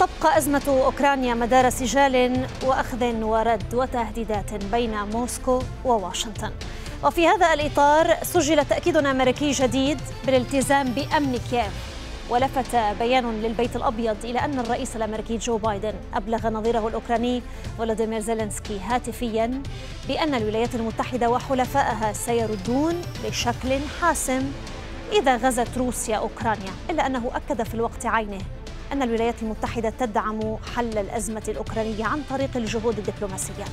تبقى أزمة أوكرانيا مدار سجال وأخذ ورد وتهديدات بين موسكو وواشنطن وفي هذا الإطار سجل تأكيد أمريكي جديد بالالتزام بأمن كييف ولفت بيان للبيت الأبيض إلى أن الرئيس الأمريكي جو بايدن أبلغ نظيره الأوكراني ولاديمير زيلينسكي هاتفيا بأن الولايات المتحدة وحلفائها سيردون بشكل حاسم إذا غزت روسيا أوكرانيا إلا أنه أكد في الوقت عينه أن الولايات المتحدة تدعم حل الأزمة الأوكرانية عن طريق الجهود الدبلوماسية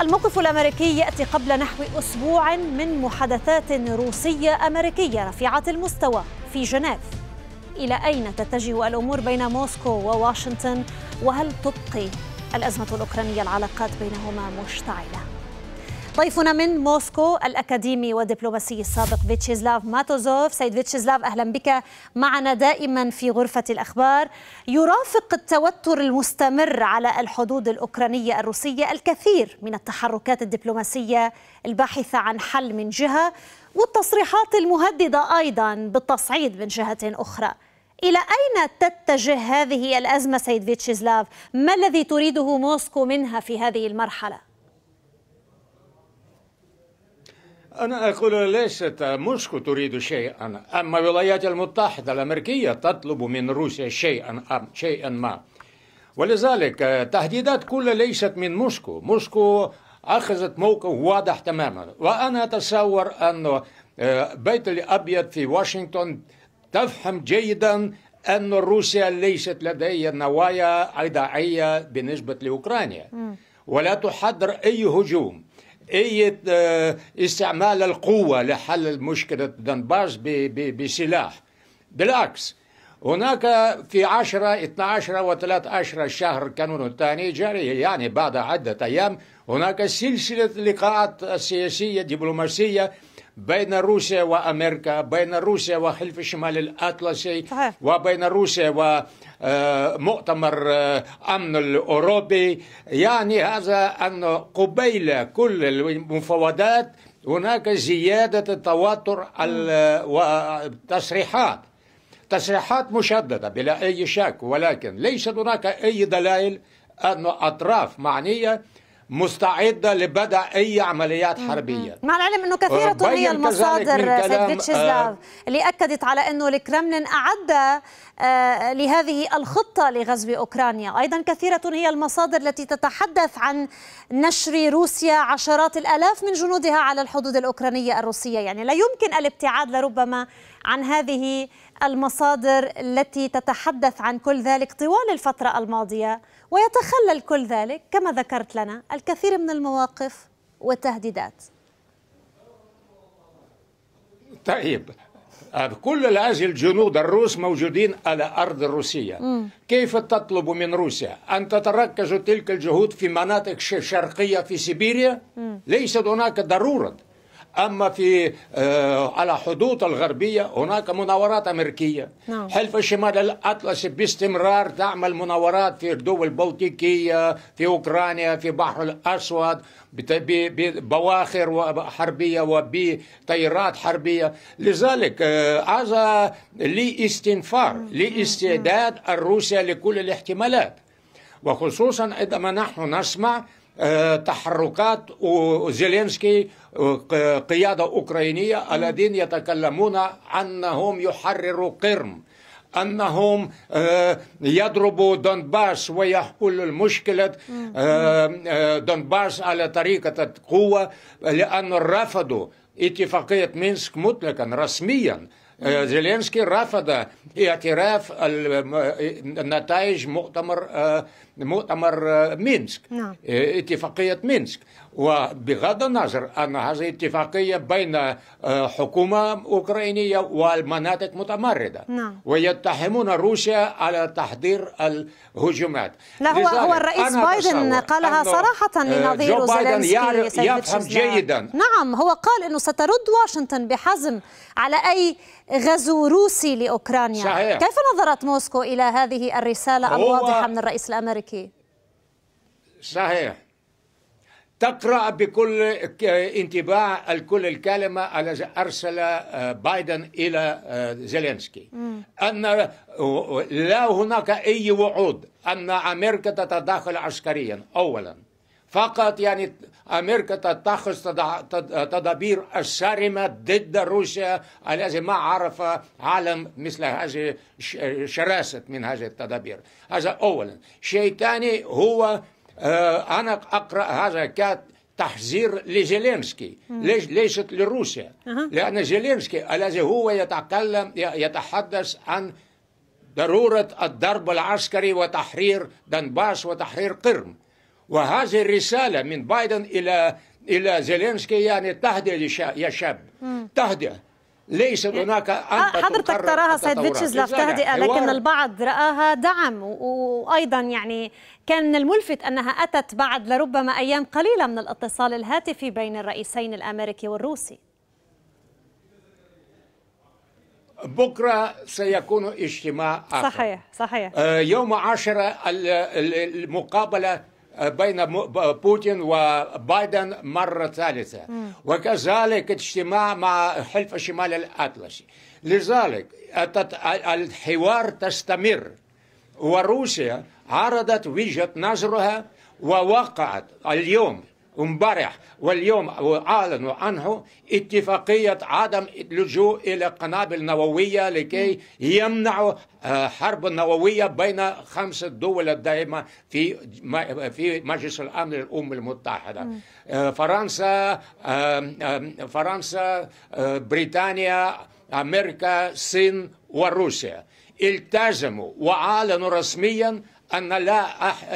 الموقف الأمريكي يأتي قبل نحو أسبوع من محادثات روسية أمريكية رفيعة المستوى في جنيف إلى أين تتجه الأمور بين موسكو وواشنطن وهل تبقي الأزمة الأوكرانية العلاقات بينهما مشتعلة؟ ضيفنا من موسكو الأكاديمي والدبلوماسي السابق فيتشيزلاف ماتوزوف سيد فيتشيزلاف أهلا بك معنا دائما في غرفة الأخبار يرافق التوتر المستمر على الحدود الأوكرانية الروسية الكثير من التحركات الدبلوماسية الباحثة عن حل من جهة والتصريحات المهددة أيضا بالتصعيد من جهة أخرى إلى أين تتجه هذه الأزمة سيد فيتشيزلاف؟ ما الذي تريده موسكو منها في هذه المرحلة؟ أنا أقول ليست موسكو تريد شيئا أما الولايات المتحدة الأمريكية تطلب من روسيا شيئا أم شيئا ما ولذلك تهديدات كلها ليست من موسكو موسكو أخذت موقف واضح تماما وأنا أتصور أن آه، بيت الأبيض في واشنطن تفهم جيدا أن روسيا ليست لديها نوايا عدائية بالنسبة لأوكرانيا ولا تحضر أي هجوم اي آه، استعمال القوه لحل مشكله دنباس بسلاح بالعكس هناك في 10 12 و 13 شهر كانون الثاني جاري يعني بعد عدة أيام هناك سلسلة لقاءات سياسية دبلوماسية بين روسيا وامريكا بين روسيا وحلف الشمال الاطلسي صحيح. وبين روسيا ومؤتمر آه، آه، امن الاوروبي يعني هذا ان قبيل كل المفاوضات هناك زياده التوتر والتصريحات تصريحات مشدده بلا اي شك ولكن ليست هناك اي دلائل ان اطراف معنيه مستعده لبدء اي عمليات حربيه مع العلم انه كثيره هي المصادر سيد فيتشيزلاف آه، اللي اكدت على انه الكرملين اعد آه، لهذه الخطه لغزو اوكرانيا ايضا كثيره هي المصادر التي تتحدث عن نشر روسيا عشرات الالاف من جنودها على الحدود الاوكرانيه الروسيه يعني لا يمكن الابتعاد لربما عن هذه المصادر التي تتحدث عن كل ذلك طوال الفترة الماضية ويتخلل كل ذلك كما ذكرت لنا الكثير من المواقف والتهديدات طيب آه، كل هذه الجنود الروس موجودين على أرض الروسية م. كيف تطلب من روسيا أن تتركز تلك الجهود في مناطق شرقية في سيبيريا م. ليست هناك ضرورة أما في آه، على حدود الغربية هناك مناورات أمريكية نعم. حلف الشمال الأطلسي باستمرار تعمل مناورات في الدول البلطيكية في أوكرانيا في بحر الأسود ببواخر حربية وبطيارات حربية لذلك آه، هذا لاستنفار نعم. لاستعداد الروسيا لكل الاحتمالات وخصوصا عندما نحن نسمع تحركات زيلينسكي قيادة أوكرانية الذين يتكلمون أنهم يحرروا قرم أنهم آه، يضربوا دونباس ويحل المشكلة آه، آه، دونباس على طريقة قوة لأن رفضوا اتفاقية مينسك مطلقا رسميا زيلينسكي رفض اعتراف نتائج مؤتمر مؤتمر مينسك نعم. اتفاقية مينسك وبغض النظر أن هذه اتفاقية بين آه، حكومة أوكرانية والمناطق متمردة نعم. ويتهمون روسيا على تحضير الهجمات لا هو, هو الرئيس بايدن قالها آه، صراحة لنظير زيلينسكي يفهم جيدا نعم هو قال أنه سترد واشنطن بحزم على أي غزو روسي لأوكرانيا صحيح. كيف نظرت موسكو إلى هذه الرسالة الواضحة من الرئيس الأمريكي؟ صحيح تقرأ بكل انتباه الكل الكلمة الذي أرسل آه، بايدن إلى آه، زيلينسكي أن آه، لا هناك أي وعود أن أمريكا تتدخل عسكريا أولا فقط يعني أمريكا تتخذ تدابير الصارمة ضد روسيا الذي ما عرف عالم مثل هذه شراسة من هذه التدابير هذا أولا شيء ثاني هو آه، أنا أقرأ هذا كتحذير لزيلينسكي ليش ليست لروسيا لأن زيلينسكي الذي هو يتكلم يتحدث عن ضرورة الضرب العسكري وتحرير دنباس وتحرير قرم وهذه الرسالة من بايدن إلى إلى زيلينسكي يعني تهدئ يا شاب تهدئ ليس يعني هناك آه، حضرتك تراها سيد فيتشز تهدئه لكن البعض راها دعم وايضا يعني كان من الملفت انها اتت بعد لربما ايام قليله من الاتصال الهاتفي بين الرئيسين الامريكي والروسي بكرة سيكون اجتماع آخر صحيح صحيح آه، يوم عشرة المقابلة بين بوتين وبايدن مرة ثالثة وكذلك اجتماع مع حلف الشمال الأطلسي لذلك الحوار تستمر وروسيا عرضت وجهة نظرها ووقعت اليوم امبارح واليوم أعلنوا عنه اتفاقية عدم اللجوء إلى قنابل نووية لكي يمنعوا آه، حرب نووية بين خمس دول الدائمة في في مجلس الأمن الأمم المتحدة آه، فرنسا آه، فرنسا بريطانيا أمريكا الصين وروسيا التزموا وأعلنوا رسميا أن لا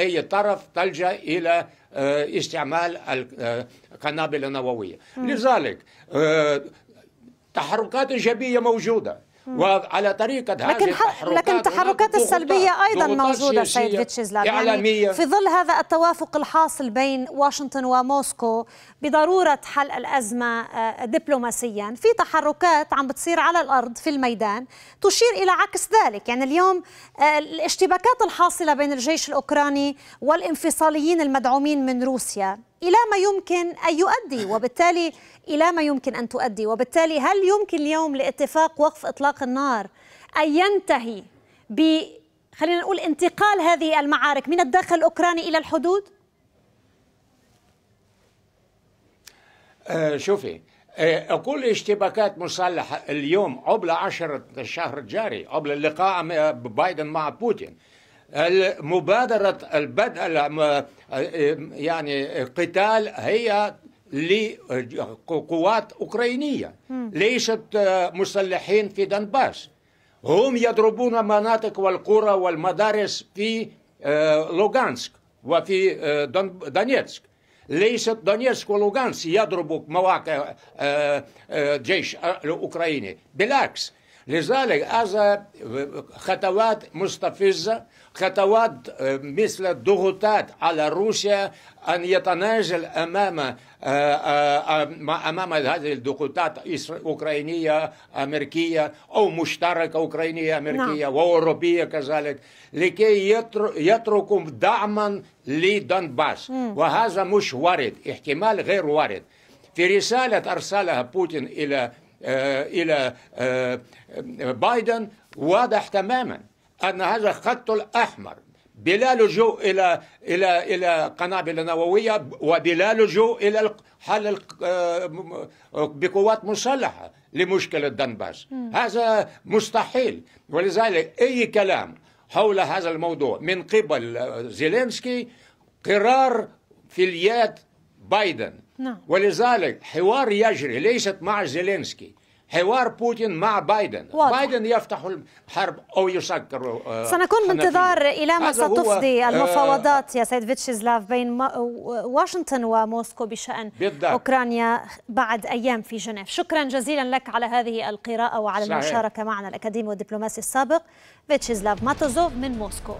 أي طرف تلجأ إلى آه، استعمال القنابل آه، النوويه لذلك آه، تحركات ايجابيه موجوده وعلى طريقة لكن هذه التحركات لكن التحركات السلبية أيضا موجودة سيد فيتشيزلان يعني في ظل هذا التوافق الحاصل بين واشنطن وموسكو بضرورة حل الأزمة آه، دبلوماسيا في تحركات عم بتصير على الأرض في الميدان تشير إلى عكس ذلك يعني اليوم آه، الاشتباكات الحاصلة بين الجيش الأوكراني والانفصاليين المدعومين من روسيا إلى ما يمكن أن يؤدي وبالتالي إلى ما يمكن أن تؤدي وبالتالي هل يمكن اليوم لاتفاق وقف إطلاق النار أن ينتهي ب خلينا نقول انتقال هذه المعارك من الداخل الأوكراني إلى الحدود؟ آه شوفي آه، أقول كل اشتباكات مسلحة اليوم قبل عشرة الشهر الجاري قبل اللقاء بايدن مع بوتين مبادرة البدء يعني قتال هي لقوات أوكرانية ليست مسلحين في دنباس هم يضربون مناطق والقرى والمدارس في آه، لوغانسك وفي آه، دونيتسك ليست دونيتسك ولوغانسك يضربوا مواقع آه، جيش الأوكراني بالعكس لذلك هذا خطوات مستفزة خطوات آه، مثل ضغوطات على روسيا أن يتنازل أمام آه، آه، أمام هذه الضغوطات أوكرانية أمريكية أو مشتركة أوكرانية أمريكية نعم. وأوروبية كذلك لكي يتركوا دعما مم. وهذا مش وارد احتمال غير وارد في رسالة أرسلها بوتين إلى آه، إلى آه، بايدن واضح تماما أن هذا خط الأحمر بلا لجوء الى الى الى قنابل نوويه وبلا لجوء الى حل آه، بقوات مسلحه لمشكله دنباس هذا مستحيل ولذلك اي كلام حول هذا الموضوع من قبل زيلينسكي قرار في اليد بايدن نعم. ولذلك حوار يجري ليست مع زيلينسكي حوار بوتين مع بايدن واضح. بايدن يفتح الحرب أو يسكر آه، سنكون بانتظار إلى ما ستفضي آه، المفاوضات يا سيد فيتشيزلاف بين واشنطن وموسكو بشأن بالضبط. أوكرانيا بعد أيام في جنيف شكرا جزيلا لك على هذه القراءة وعلى صحيح. المشاركة معنا الأكاديمي والدبلوماسي السابق فيتشيزلاف ماتوزوف من موسكو